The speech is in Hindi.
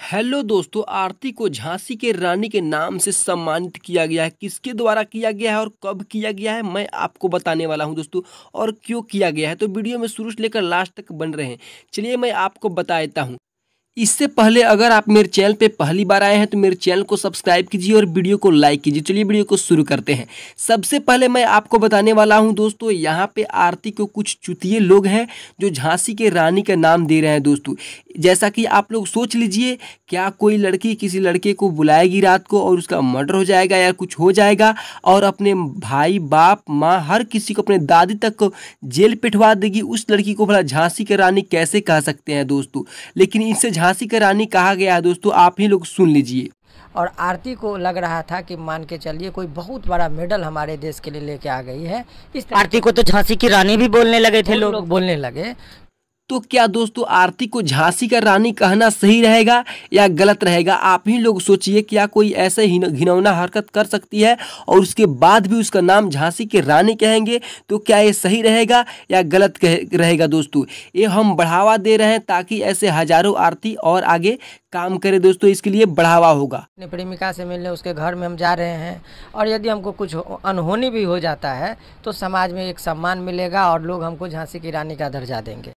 हेलो दोस्तों आरती को झांसी के रानी के नाम से सम्मानित किया गया है किसके द्वारा किया गया है और कब किया गया है मैं आपको बताने वाला हूं दोस्तों और क्यों किया गया है तो वीडियो में शुरू से लेकर लास्ट तक बन रहे हैं चलिए मैं आपको बता देता हूं इससे पहले अगर आप मेरे चैनल पे पहली बार आए हैं तो मेरे चैनल को सब्सक्राइब कीजिए और वीडियो को लाइक कीजिए चलिए वीडियो को शुरू करते हैं सबसे पहले मैं आपको बताने वाला हूं दोस्तों यहाँ पे आरती को कुछ चुतिए लोग हैं जो झांसी के रानी का नाम दे रहे हैं दोस्तों जैसा कि आप लोग सोच लीजिए क्या कोई लड़की किसी लड़के को बुलाएगी रात को और उसका मर्डर हो जाएगा या कुछ हो जाएगा और अपने भाई बाप माँ हर किसी को अपने दादी तक जेल पिटवा देगी उस लड़की को भला झांसी के रानी कैसे कह सकते हैं दोस्तों लेकिन इससे झांसी की रानी कहा गया है दोस्तों आप ही लोग सुन लीजिए और आरती को लग रहा था कि मान के चलिए कोई बहुत बड़ा मेडल हमारे देश के लिए लेके आ गई है इस आरती को तो झांसी की रानी भी बोलने लगे थे लोग लो बोलने लगे तो क्या दोस्तों आरती को झांसी का रानी कहना सही रहेगा या गलत रहेगा आप ही लोग सोचिए क्या कोई ऐसे घिनौना हरकत कर सकती है और उसके बाद भी उसका नाम झांसी के रानी कहेंगे तो क्या ये सही रहेगा या गलत कह, रहेगा दोस्तों ये हम बढ़ावा दे रहे हैं ताकि ऐसे हजारों आरती और आगे काम करे दोस्तों इसके लिए बढ़ावा होगा अपने प्रेमिका से मिलने उसके घर में हम जा रहे हैं और यदि हमको कुछ अनहोनी भी हो जाता है तो समाज में एक सम्मान मिलेगा और लोग हमको झांसी की रानी का दर्जा देंगे